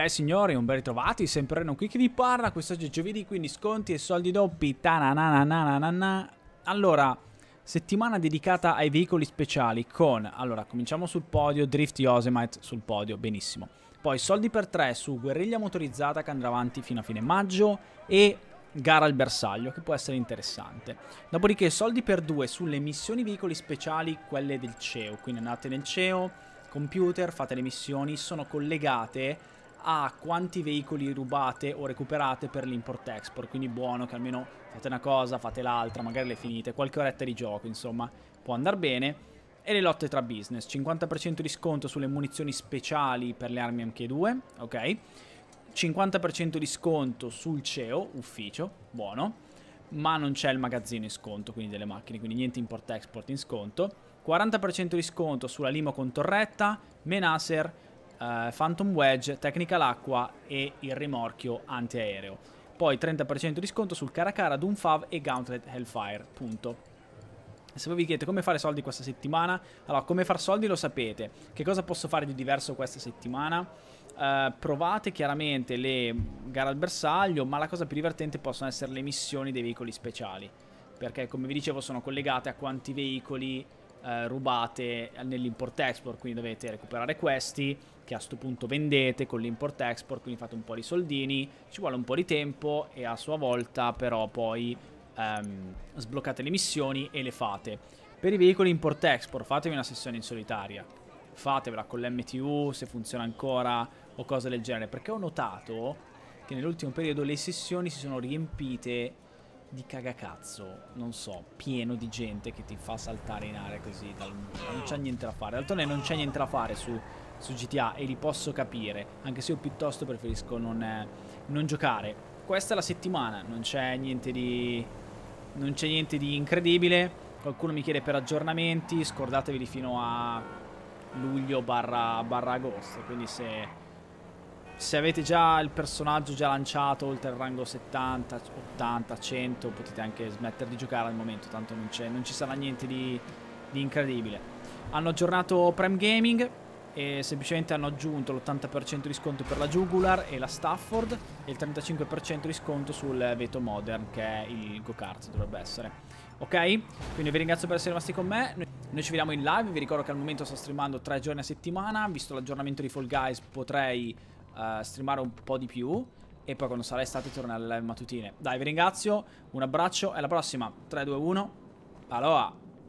Ok signori, un ben ritrovati, sempre Reno qui che vi parla, quest'oggi è giovedì, quindi sconti e soldi doppi, tanananananana. Allora, settimana dedicata ai veicoli speciali con, allora, cominciamo sul podio, Drift Yosemite sul podio, benissimo. Poi soldi per tre su guerriglia motorizzata che andrà avanti fino a fine maggio e gara al bersaglio, che può essere interessante. Dopodiché soldi per due sulle missioni veicoli speciali, quelle del CEO, quindi andate nel CEO, computer, fate le missioni, sono collegate a quanti veicoli rubate o recuperate per l'import-export, quindi buono che almeno fate una cosa, fate l'altra, magari le finite, qualche oretta di gioco, insomma, può andare bene. E le lotte tra business, 50% di sconto sulle munizioni speciali per le armi MK2, ok? 50% di sconto sul CEO, ufficio, buono, ma non c'è il magazzino in sconto, quindi delle macchine, quindi niente import-export in sconto. 40% di sconto sulla limo con torretta, Menaser, eh, Phantom Wedge, Technical Acqua e il rimorchio antiaereo. Poi 30% di sconto sul Caracara, Doomfav e Gauntlet Hellfire. Punto. Se voi vi chiedete come fare soldi questa settimana, allora come far soldi lo sapete. Che cosa posso fare di diverso questa settimana? Uh, provate chiaramente le gare al bersaglio, ma la cosa più divertente possono essere le missioni dei veicoli speciali. Perché come vi dicevo sono collegate a quanti veicoli eh, rubate nell'import-export, quindi dovete recuperare questi, che a questo punto vendete con l'import-export, quindi fate un po' di soldini, ci vuole un po' di tempo e a sua volta però poi ehm, sbloccate le missioni e le fate. Per i veicoli import-export fatevi una sessione in solitaria, fatevela con l'MTU se funziona ancora o cose del genere, perché ho notato che nell'ultimo periodo le sessioni si sono riempite di cagacazzo, non so, pieno di gente che ti fa saltare in aria così dal muro. Non c'è niente da fare. D'altronde non c'è niente da fare su, su, GTA e li posso capire, anche se io piuttosto preferisco non, eh, non giocare. Questa è la settimana, non c'è niente di... non c'è niente di incredibile. Qualcuno mi chiede per aggiornamenti, scordatevi fino a luglio barra, barra agosto, quindi se se avete già il personaggio già lanciato oltre il rango 70, 80, 100 potete anche smettere di giocare al momento, tanto non, non ci sarà niente di, di, incredibile. Hanno aggiornato Prime Gaming e semplicemente hanno aggiunto l'80% di sconto per la Jugular e la Stafford e il 35% di sconto sul Veto Modern che è il go-kart dovrebbe essere. Ok? Quindi vi ringrazio per essere rimasti con me. Noi ci vediamo in live, vi ricordo che al momento sto streamando 3 giorni a settimana, visto l'aggiornamento di Fall Guys potrei uh, streamare un po' di più e poi quando sarà estate tornare alle live mattutine. Dai, vi ringrazio, un abbraccio e alla prossima. 3, 2, 1, aloha!